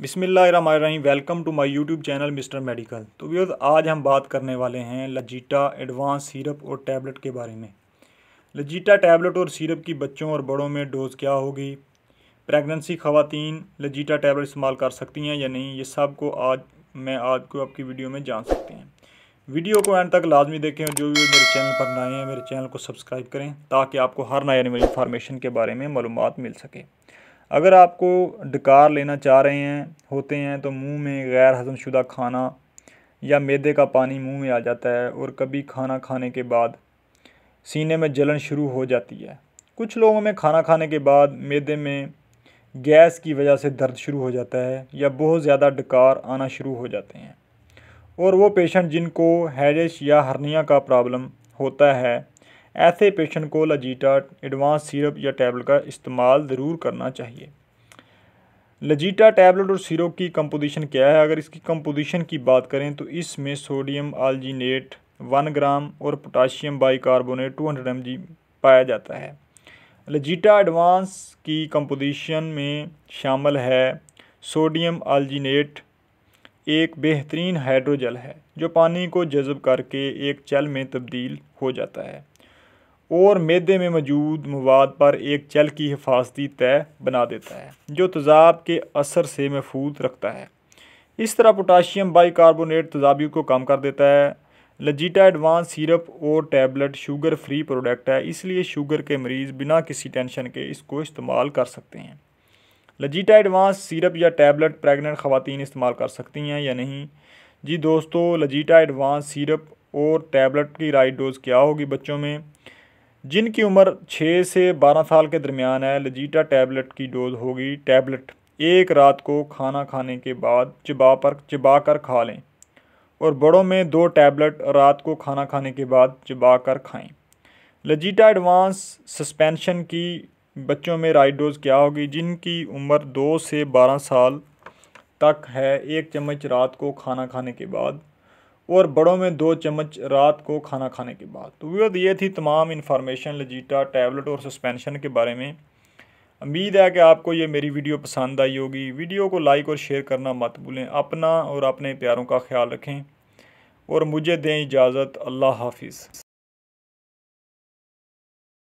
बिसमीम welcome to my YouTube channel Mister Medical तो views आज हम बात करने वाले हैं लजीटा एडवांस सीरप और टैबलेट के बारे में लजीटा टैबलेट और सीरप की बच्चों और बड़ों में डोज़ क्या होगी प्रेगनेंसी ख़वातीन लजीटा टैबलेट इस्तेमाल कर सकती हैं या नहीं ये सब को आज मैं आज को आपकी वीडियो में जान सकते हैं वीडियो को एंड तक लाजमी देखें और जो भी मेरे चैनल पर नए हैं मेरे चैनल को सब्सक्राइब करें ताकि आपको हर नए आने इन्फॉर्मेशन के बारे में मालूम मिल सके अगर आपको डकार लेना चाह रहे हैं होते हैं तो मुंह में गैर हज़मशुदा खाना या मैदे का पानी मुंह में आ जाता है और कभी खाना खाने के बाद सीने में जलन शुरू हो जाती है कुछ लोगों में खाना खाने के बाद मैदे में गैस की वजह से दर्द शुरू हो जाता है या बहुत ज़्यादा डकार आना शुरू हो जाते हैं और वो पेशेंट जिनको हैरिश या हर्निया का प्रॉब्लम होता है ऐसे पेशेंट को लजीटा एडवांस सिरप या टैबलेट का इस्तेमाल ज़रूर करना चाहिए लजीटा टैबलेट और सीरप की कंपोजिशन क्या है अगर इसकी कंपोजिशन की बात करें तो इसमें सोडियम आलजीनेट वन ग्राम और potassium carbonate two hundred M G पाया जाता है लजीटा एडवांस की कंपोजिशन में शामिल है सोडियम आलजीनेट एक बेहतरीन हाइड्रोजल है जो पानी को जज़ब करके एक चल में तब्दील हो जाता है और मैदे में मौजूद मवाद पर एक चल की हिफाजती तय बना देता है जो तजाब के असर से महफूज रखता है इस तरह पोटाशियम बाईकार्बोनेट तजाबी को कम कर देता है लजीटा एडवांस सिरप और टैबलेट शुगर फ्री प्रोडक्ट है इसलिए शुगर के मरीज़ बिना किसी टेंशन के इसको इस्तेमाल कर सकते हैं लजीटा एडवांस सिरप या टैबलेट प्रेग्नेंट ख़वातीन इस्तेमाल कर सकती हैं या नहीं जी दोस्तों लजीटा एडवांस सिरप और टैबलेट की राइट डोज़ क्या होगी बच्चों में जिनकी उम्र छः से बारह साल के दरमियान है लजीटा टैबलेट की डोज होगी टैबलेट एक रात को खाना खाने के बाद चबा पर चिबा कर खा लें और बड़ों में दो टैबलेट रात को खाना खाने के बाद चबा कर खाएँ लजीटा एडवांस सस्पेंशन की बच्चों में राइट डोज क्या होगी जिनकी उम्र दो से बारह साल तक है एक चम्मच रात को खाना खाने के बाद और बड़ों में दो चम्मच रात को खाना खाने के बाद तो व्यर्थ ये थी तमाम इन्फॉर्मेशन लजीटा टैबलेट और सस्पेंशन के बारे में उम्मीद है कि आपको ये मेरी वीडियो पसंद आई होगी वीडियो को लाइक और शेयर करना मत भूलें अपना और अपने प्यारों का ख्याल रखें और मुझे दें इजाज़त अल्लाह हाफिज़